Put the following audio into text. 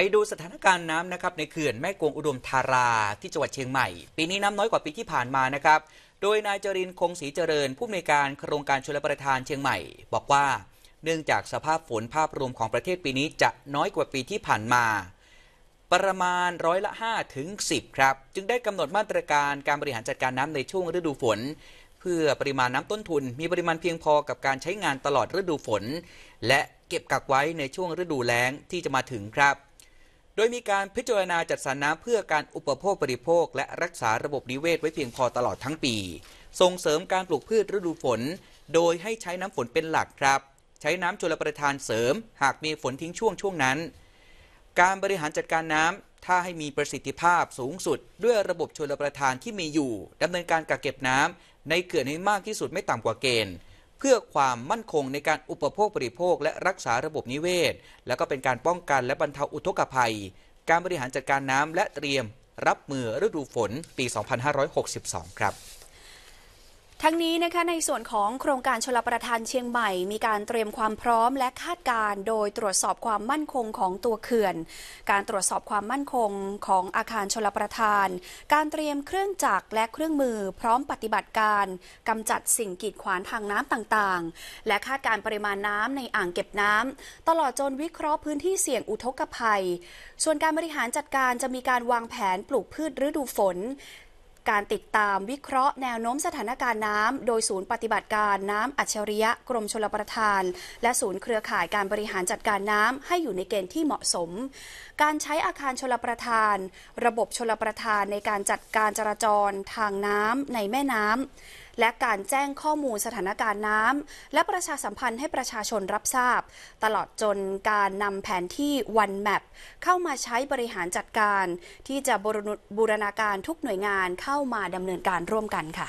ไปดูสถานการณ์น้ำนะครับในเขื่อนแม่กวงอุดมธาราที่จังหวัดเชียงใหม่ ปีนี้น้ำน้อยกว่าปีที่ผ่านมานะครับ โดย นายจรินคงศรีเจริญ ผู้อำนวยการโครงการชลประทานเชียงใหม่บอกว่า เนื่องจากสภาพฝนภาพรวมของประเทศปีนี้จะน้อยกว่าปีที่ผ่านมา ประมาณร้อยละ5ถึง10 ครับ จึงได้กำหนดมาตรการการบริหารจัดการน้ำในช่วงฤดูฝน เพื่อปริมาณน้ำต้นทุน มีปริมาณเพียงพอกับการใช้งานตลอดฤดูฝน และเก็บกักไว้ในช่วงฤดูแล้งที่จะมาถึงครับดยมีการพิจารณาจัดสรรน้ำเพื่อการอุปโภคบริโภค และรักษาระบบนิเวศไว้เพียงพอตลอดทั้งปี ส่งเสริมการปลูกพืชฤดูฝน โดยให้ใช้น้ำฝนเป็นหลักครับ ใช้น้ำชลประทานเสริม หากมีฝนทิ้งช่วงช่วงนั้น การบริหารจัดการน้ำถ้าให้มีประสิทธิภาพสูงสุด ด้วยระบบชลประทานที่มีอยู่ดำเนินการกักเก็บน้ำในเขื่อนให้มากที่สุดไม่ต่ำกว่าเกณฑ์เพื่อความมั่นคงในการอุปโภคบริโภคและรักษาระบบนิเวศ แล้วก็เป็นการป้องกันและบรรเทาอุทกภัย การบริหารจัดการน้ำและเตรียมรับมือฤดูฝนปี 2562 ครับทั้งนี้นะคะในส่วนของโครงการชลประทานเชียงใหม่มีการเตรียมความพร้อม และคาดการ โดยตรวจสอบความมั่นคงของตัวเขื่อน การตรวจสอบความมั่นคงของอาคารชลประทาน การเตรียมเครื่องจักรและเครื่องมือ พร้อมปฏิบัติการกำจัดสิ่งกีดขวางทางน้ำต่างๆ และคาดการปริมาณน้ำในอ่างเก็บน้ำตลอดจนวิเคราะห์พื้นที่เสี่ยงอุทกภัย ส่วนการบริหารจัดการจะมีการวางแผนปลูกพืชฤดูฝนการติดตามวิเคราะห์แนวโน้มสถานการณ์น้ำโดยศูนย์ปฏิบัติการน้ำอัจฉริยะกรมชลประทาน และศูนย์เครือข่ายการบริหารจัดการน้ำให้อยู่ในเกณฑ์ที่เหมาะสม การใช้อาคารชลประทาน ระบบชลประทานในการจัดการจราจรทางน้ำในแม่น้ำและการแจ้งข้อมูลสถานการณ์น้ำและประชาสัมพันธ์ให้ประชาชนรับทราบ ตลอดจนการนำแผนที่ One Map เข้ามาใช้บริหารจัดการ ที่จะบูรณาการทุกหน่วยงานเข้ามาดำเนินการร่วมกันค่ะ